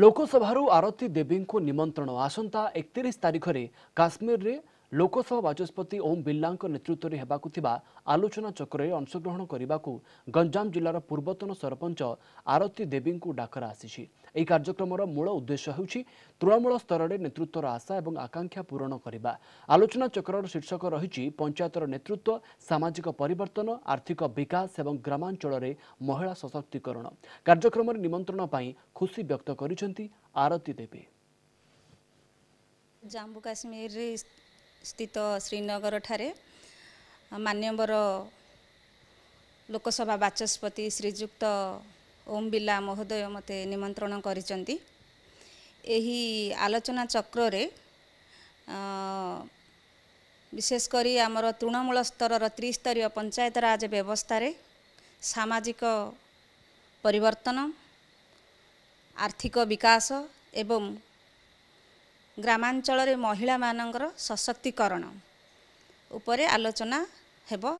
ଲୋକସଭାରୁ ଆରତୀ ଦେବୀଙ୍କୁ ନିମନ୍ତ୍ରଣ ଆସନ୍ତା ଏକତିରିଶ ତାରିଖରେ କାଶ୍ମୀରରେ ଲୋକସଭା ବାଚସ୍ପତି ଓମ୍ ବିର୍ଲାଙ୍କ ନେତୃତ୍ୱରେ ହେବାକୁ ଥିବା ଆଲୋଚନା ଚକ୍ରରେ ଅଂଶଗ୍ରହଣ କରିବାକୁ ଗଞ୍ଜାମ ଜିଲ୍ଲାର ପୂର୍ବତନ ସରପଞ୍ଚ ଆରତୀ ଦେବୀଙ୍କୁ ଡାକରା ଆସିଛି ଏହି କାର୍ଯ୍ୟକ୍ରମର ମୂଳ ଉଦ୍ଦେଶ୍ୟ ହେଉଛି ତୃଣମୂଳ ସ୍ତରରେ ନେତୃତ୍ୱର ଆଶା ଏବଂ ଆକାଂକ୍ଷା ପୂରଣ କରିବା ଆଲୋଚନା ଚକ୍ରର ଶୀର୍ଷକ ରହିଛି ପଞ୍ଚାୟତର ନେତୃତ୍ୱ ସାମାଜିକ ପରିବର୍ତ୍ତନ ଆର୍ଥିକ ବିକାଶ ଏବଂ ଗ୍ରାମାଞ୍ଚଳରେ ମହିଳା ସଶକ୍ତିକରଣ କାର୍ଯ୍ୟକ୍ରମରେ ନିମନ୍ତ୍ରଣ ପାଇଁ ଖୁସି ବ୍ୟକ୍ତ କରିଛନ୍ତି ଆରତୀ ଦେବୀ ଜାମ୍ମୁ କାଶ୍ମୀରରେ ସ୍ଥିତ ଶ୍ରୀନଗର ଠାରେ ମାନ୍ୟବର ଲୋକସଭା ବାଚସ୍ପତି ଶ୍ରୀଯୁକ୍ତ ଓମ୍ ବିର୍ଲା ମହୋଦୟ ମୋତେ ନିମନ୍ତ୍ରଣ କରିଛନ୍ତି ଏହି ଆଲୋଚନା ଚକ୍ରରେ ବିଶେଷ କରି ଆମର ତୃଣମୂଳ ସ୍ତରର ତ୍ରିସ୍ତରୀୟ ପଞ୍ଚାୟତରାଜ ବ୍ୟବସ୍ଥାରେ ସାମାଜିକ ପରିବର୍ତ୍ତନ ଆର୍ଥିକ ବିକାଶ ଏବଂ ଗ୍ରାମାଞ୍ଚଳରେ ମହିଳାମାନଙ୍କର ସଶକ୍ତିକରଣ ଉପରେ ଆଲୋଚନା ହେବ